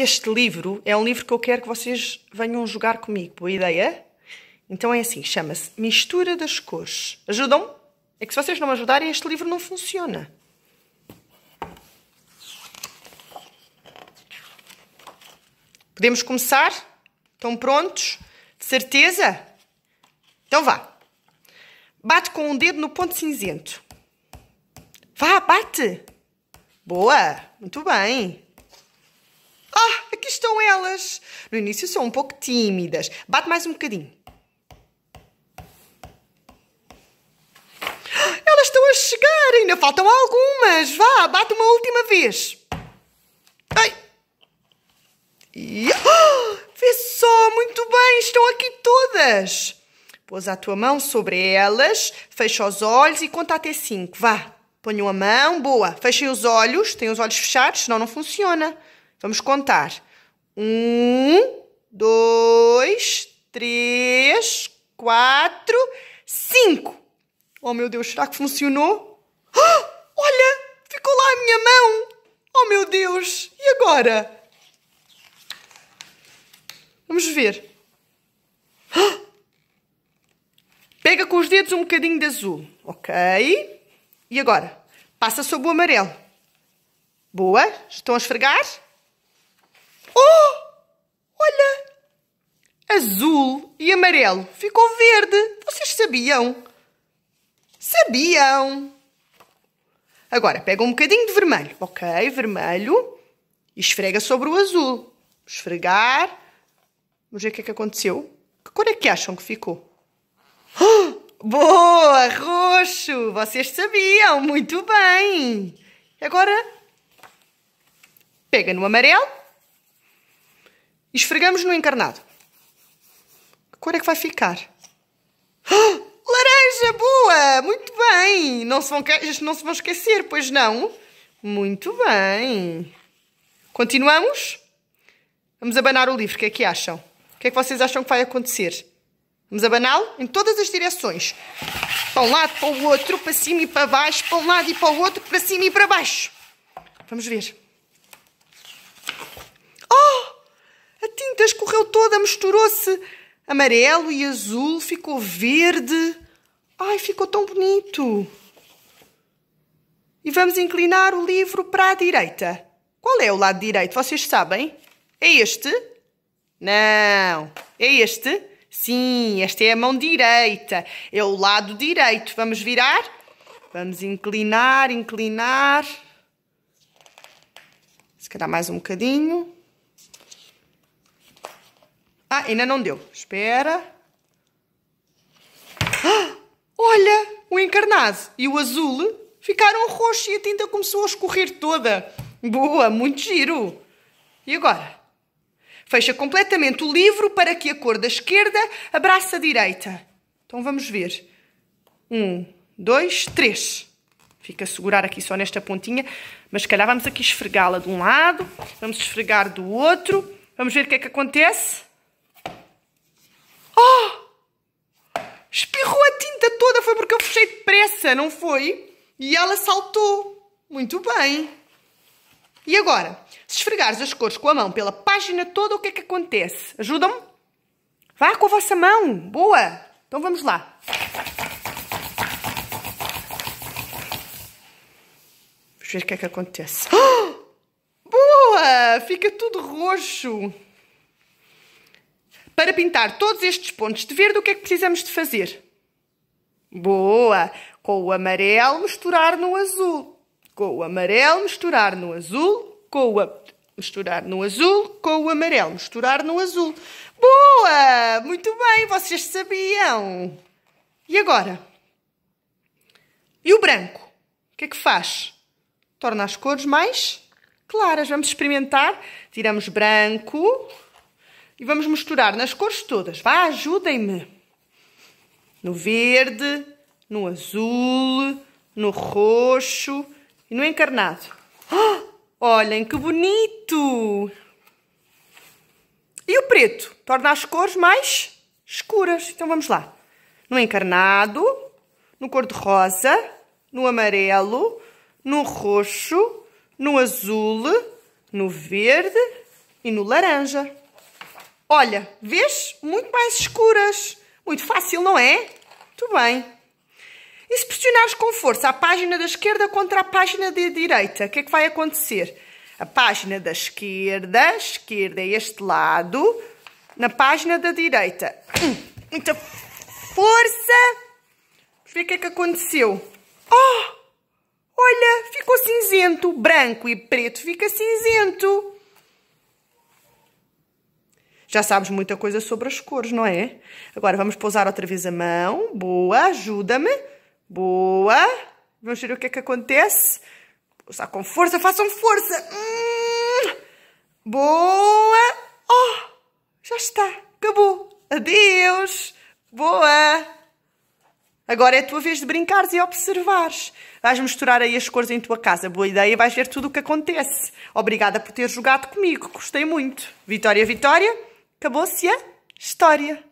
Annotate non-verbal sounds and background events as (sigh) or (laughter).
Este livro é um livro que eu quero que vocês venham jogar comigo. Boa ideia? Então é assim, chama-se Mistura das Cores. Ajudam? É que se vocês não ajudarem, este livro não funciona. Podemos começar? Estão prontos? De certeza? Então vá. Bate com um dedo no ponto cinzento. Vá, bate! Boa! Muito bem! Ah, aqui estão elas! No início são um pouco tímidas. Bate mais um bocadinho. Ah, elas estão a chegar! Ainda faltam algumas! Vá, bate uma última vez! Ai! Oh, vê só! Muito bem! Estão aqui todas! Pôs a tua mão sobre elas, fecha os olhos e conta até cinco. Vá! Ponham a mão, boa! Fechem os olhos, têm os olhos fechados, senão não funciona. Vamos contar. Um, dois, três, quatro, cinco. Oh, meu Deus, será que funcionou? Oh, olha, ficou lá a minha mão. Oh, meu Deus, e agora? Vamos ver. Oh, pega com os dedos um bocadinho de azul, ok? E agora? Passa sobre o amarelo. Boa, estão a esfregar? azul e amarelo ficou verde. Vocês sabiam? Sabiam! Agora, pega um bocadinho de vermelho. Ok, vermelho. E esfrega sobre o azul. Esfregar. Vamos ver o que é que aconteceu. Que cor é que acham que ficou? Oh, boa! Roxo! Vocês sabiam! Muito bem! Agora, pega no amarelo. E esfregamos no encarnado cor é que vai ficar? Oh, laranja, boa! Muito bem! Não se, vão, não se vão esquecer, pois não? Muito bem! Continuamos? Vamos abanar o livro, o que é que acham? O que é que vocês acham que vai acontecer? Vamos abaná-lo em todas as direções. Para um lado, para o outro, para cima e para baixo, para um lado e para o outro, para cima e para baixo. Vamos ver. Oh! A tinta escorreu toda, misturou-se amarelo e azul, ficou verde. Ai, ficou tão bonito! E vamos inclinar o livro para a direita. Qual é o lado direito? Vocês sabem? É este? Não. É este? Sim, esta é a mão direita. É o lado direito. Vamos virar? Vamos inclinar, inclinar. Se calhar mais um bocadinho. Ah, ainda não deu. Espera. Ah, olha, o encarnado e o azul ficaram roxo e a tinta começou a escorrer toda. Boa, muito giro. E agora? Fecha completamente o livro para que a cor da esquerda abrace a direita. Então vamos ver. Um, dois, três. Fica a segurar aqui só nesta pontinha, mas se calhar vamos aqui esfregá-la de um lado, vamos esfregar do outro. Vamos ver o que é que acontece. Oh! Espirrou a tinta toda, foi porque eu fechei depressa, não foi? E ela saltou. Muito bem. E agora, se esfregares as cores com a mão pela página toda, o que é que acontece? Ajuda-me? Vá com a vossa mão. Boa. Então vamos lá. Vamos ver o que é que acontece. Oh! (gasps) Boa! Fica tudo roxo. Para pintar todos estes pontos de verde, o que é que precisamos de fazer? Boa! Com o amarelo, misturar no azul. Com o amarelo, misturar no azul. Com o a... misturar no azul. Com o amarelo, misturar no azul. Boa! Muito bem, vocês sabiam. E agora? E o branco? O que é que faz? Torna as cores mais claras. Vamos experimentar. Tiramos branco. E vamos misturar nas cores todas. Vá, ajudem-me. No verde, no azul, no roxo e no encarnado. Oh, olhem que bonito! E o preto torna as cores mais escuras. Então vamos lá. No encarnado, no cor-de-rosa, no amarelo, no roxo, no azul, no verde e no laranja. Olha, vês? Muito mais escuras. Muito fácil, não é? Muito bem. E se pressionares com força a página da esquerda contra a página da direita, o que é que vai acontecer? A página da esquerda, esquerda é este lado, na página da direita. Hum, muita força! Vamos ver o que é que aconteceu. Oh! Olha, ficou cinzento. Branco e preto fica cinzento. Já sabes muita coisa sobre as cores, não é? Agora vamos pousar outra vez a mão. Boa, ajuda-me. Boa. Vamos ver o que é que acontece. Pousar com força, façam força. Hum. Boa. Oh, já está. Acabou. Adeus. Boa. Agora é a tua vez de brincares e observares. Vais misturar aí as cores em tua casa. Boa ideia, vais ver tudo o que acontece. Obrigada por ter jogado comigo. Gostei muito. Vitória, vitória. Acabou-se a história.